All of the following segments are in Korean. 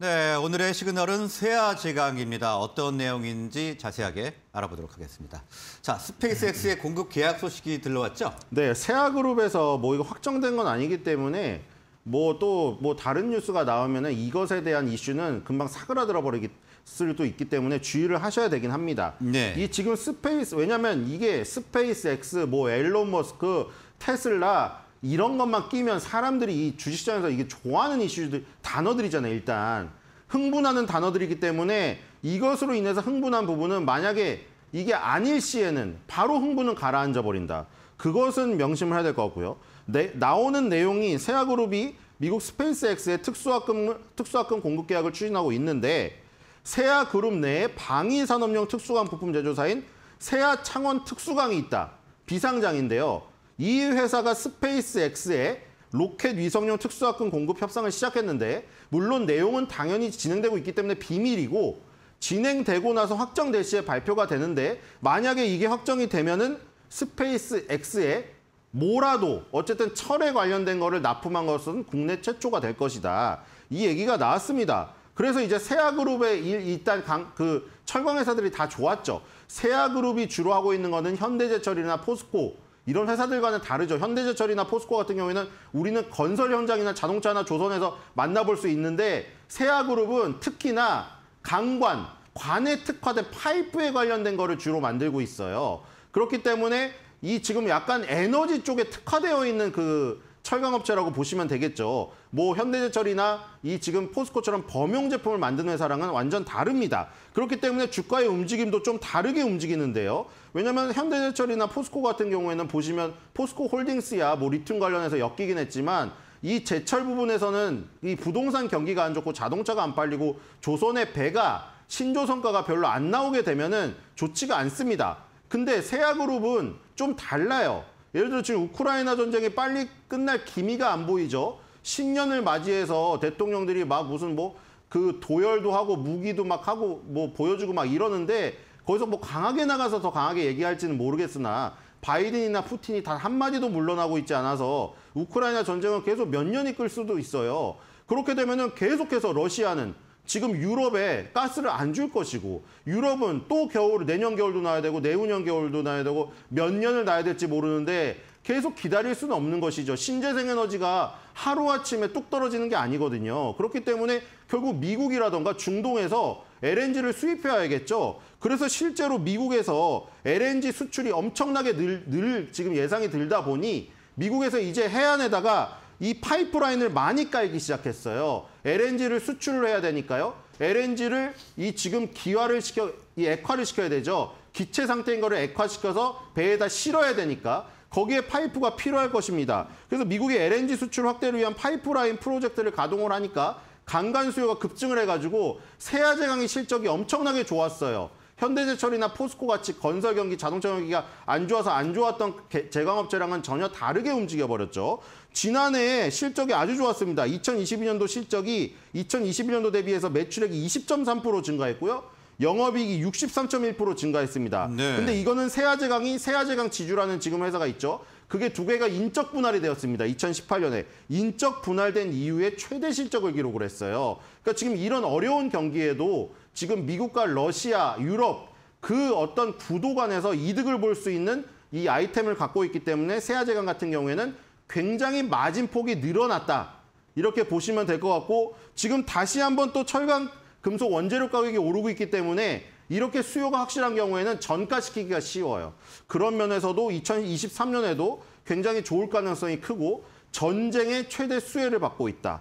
네, 오늘의 시그널은 세아 제강입니다. 어떤 내용인지 자세하게 알아보도록 하겠습니다. 자, 스페이스X의 음. 공급 계약 소식이 들려왔죠? 네, 세아그룹에서 뭐 이거 확정된 건 아니기 때문에 뭐 또뭐 뭐 다른 뉴스가 나오면 이것에 대한 이슈는 금방 사그라들어 버리기 수도 있기 때문에 주의를 하셔야 되긴 합니다. 네. 이 지금 스페이스 왜냐면 이게 스페이스X 뭐 앨런 머스크 테슬라 이런 것만 끼면 사람들이 이 주식시장에서 이게 좋아하는 이슈들 단어들이잖아요. 일단 흥분하는 단어들이기 때문에 이것으로 인해서 흥분한 부분은 만약에 이게 아닐 시에는 바로 흥분은 가라앉아 버린다. 그것은 명심을 해야 될것 같고요. 내, 나오는 내용이 세아그룹이 미국 스펜스엑스의 특수학금, 특수학금 공급 계약을 추진하고 있는데 세아그룹 내에 방위산업용 특수강 부품 제조사인 세아창원 특수강이 있다. 비상장인데요. 이 회사가 스페이스 X에 로켓 위성용 특수화권 공급 협상을 시작했는데 물론 내용은 당연히 진행되고 있기 때문에 비밀이고 진행되고 나서 확정될 시에 발표가 되는데 만약에 이게 확정이 되면은 스페이스 X에 뭐라도 어쨌든 철에 관련된 거를 납품한 것은 국내 최초가 될 것이다. 이 얘기가 나왔습니다. 그래서 이제 세아그룹의 일단 강, 그 철강 회사들이 다 좋았죠. 세아그룹이 주로 하고 있는 거는 현대제철이나 포스코 이런 회사들과는 다르죠. 현대제철이나 포스코 같은 경우에는 우리는 건설 현장이나 자동차나 조선에서 만나볼 수 있는데 세아그룹은 특히나 강관, 관에 특화된 파이프에 관련된 거를 주로 만들고 있어요. 그렇기 때문에 이 지금 약간 에너지 쪽에 특화되어 있는 그 철강업체라고 보시면 되겠죠. 뭐 현대제철이나 이 지금 포스코처럼 범용 제품을 만드는 회사랑은 완전 다릅니다. 그렇기 때문에 주가의 움직임도 좀 다르게 움직이는데요. 왜냐하면 현대제철이나 포스코 같은 경우에는 보시면 포스코 홀딩스야 뭐 리튬 관련해서 엮이긴 했지만 이 제철 부분에서는 이 부동산 경기가 안 좋고 자동차가 안 팔리고 조선의 배가 신조선가가 별로 안 나오게 되면은 좋지가 않습니다. 근데 세아그룹은 좀 달라요. 예를 들어 지금 우크라이나 전쟁이 빨리 끝날 기미가 안 보이죠. 신년을 맞이해서 대통령들이 막 무슨 뭐 그 도열도 하고 무기도 막 하고 뭐 보여주고 막 이러는데 거기서 뭐 강하게 나가서 더 강하게 얘기할지는 모르겠으나 바이든이나 푸틴이 단 한마디도 물러나고 있지 않아서 우크라이나 전쟁은 계속 몇 년이 끌 수도 있어요. 그렇게 되면은 계속해서 러시아는 지금 유럽에 가스를 안 줄 것이고 유럽은 또 겨울 내년 겨울도 나야 되고 내후년 겨울도 나야 되고 몇 년을 나야 될지 모르는데 계속 기다릴 수는 없는 것이죠. 신재생 에너지가 하루아침에 뚝 떨어지는 게 아니거든요. 그렇기 때문에 결국 미국이라던가 중동에서 LNG를 수입해야겠죠. 그래서 실제로 미국에서 LNG 수출이 엄청나게 늘, 늘 지금 예상이 들다 보니 미국에서 이제 해안에다가 이 파이프라인을 많이 깔기 시작했어요. LNG를 수출을 해야 되니까요. LNG를 이 지금 기화를 시켜 이 액화를 시켜야 되죠. 기체 상태인 거를 액화시켜서 배에다 실어야 되니까 거기에 파이프가 필요할 것입니다. 그래서 미국이 LNG 수출 확대를 위한 파이프라인 프로젝트를 가동을 하니까 강간 수요가 급증을 해가지고 세아제강의 실적이 엄청나게 좋았어요. 현대제철이나 포스코 같이 건설 경기, 자동차 경기가 안 좋아서 안 좋았던 제강업체랑은 전혀 다르게 움직여버렸죠. 지난해 실적이 아주 좋았습니다. 2022년도 실적이 2021년도 대비해서 매출액이 20.3% 증가했고요. 영업이익이 63.1% 증가했습니다. 네. 근데 이거는 세아제강이 세아제강 지주라는 지금 회사가 있죠. 그게 두 개가 인적 분할이 되었습니다. 2018년에 인적 분할된 이후에 최대 실적을 기록을 했어요. 그러니까 지금 이런 어려운 경기에도 지금 미국과 러시아, 유럽 그 어떤 구도 간에서 이득을 볼 수 있는 이 아이템을 갖고 있기 때문에 세아제강 같은 경우에는 굉장히 마진 폭이 늘어났다. 이렇게 보시면 될 것 같고 지금 다시 한번 또 철강 금속 원재료 가격이 오르고 있기 때문에 이렇게 수요가 확실한 경우에는 전가시키기가 쉬워요. 그런 면에서도 2023년에도 굉장히 좋을 가능성이 크고 전쟁의 최대 수혜를 받고 있다.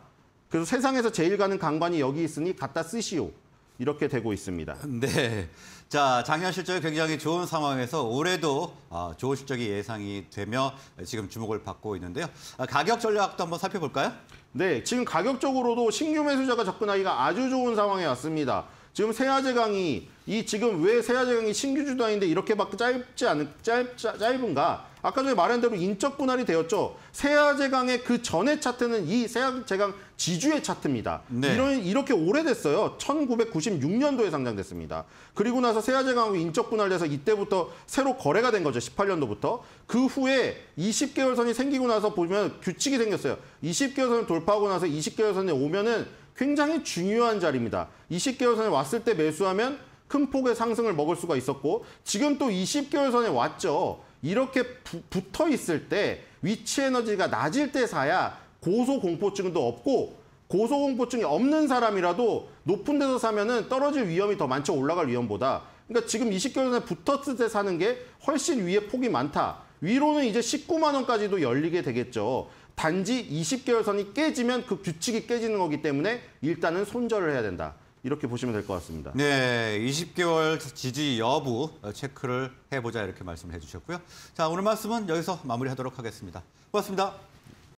그래서 세상에서 제일 가는 강관이 여기 있으니 갖다 쓰시오. 이렇게 되고 있습니다. 네. 자, 작년 실적이 굉장히 좋은 상황에서 올해도 아, 좋은 실적이 예상이 되며 지금 주목을 받고 있는데요. 아, 가격 전략도 한번 살펴볼까요? 네, 지금 가격적으로도 신규 매수자가 접근하기가 아주 좋은 상황에 왔습니다. 지금 세아제강이 이 지금 왜 세아경이 신규 주당인데 이렇게밖에 짧지 않은 짧, 짧은가? 아까 전에 말한 대로 인적 분할이 되었죠. 세아제강의 그 전의 차트는 이 세아제강 지주의 차트입니다. 네. 이런 이렇게 오래됐어요. 1996년도에 상장됐습니다. 그리고 나서 세아제강하고 인적 분할돼서 이때부터 새로 거래가 된 거죠. 18년도부터. 그 후에 20개월 선이 생기고 나서 보면 규칙이 생겼어요. 20개월 선을 돌파하고 나서 20개월 선에 오면은 굉장히 중요한 자리입니다. 20개월 선에 왔을 때 매수하면 큰 폭의 상승을 먹을 수가 있었고 지금 또 20개월 선에 왔죠. 이렇게 부, 붙어 있을 때 위치 에너지가 낮을 때 사야 고소 공포증도 없고 고소 공포증이 없는 사람이라도 높은 데서 사면은 떨어질 위험이 더 많죠. 올라갈 위험보다. 그러니까 지금 20개월 선에 붙었을 때 사는 게 훨씬 위에 폭이 많다. 위로는 이제 19만 원까지도 열리게 되겠죠. 단지 20개월 선이 깨지면 그 규칙이 깨지는 거기 때문에 일단은 손절을 해야 된다. 이렇게 보시면 될 것 같습니다. 네, 20개월 지지 여부 체크를 해보자 이렇게 말씀을 해주셨고요. 자, 오늘 말씀은 여기서 마무리하도록 하겠습니다. 고맙습니다.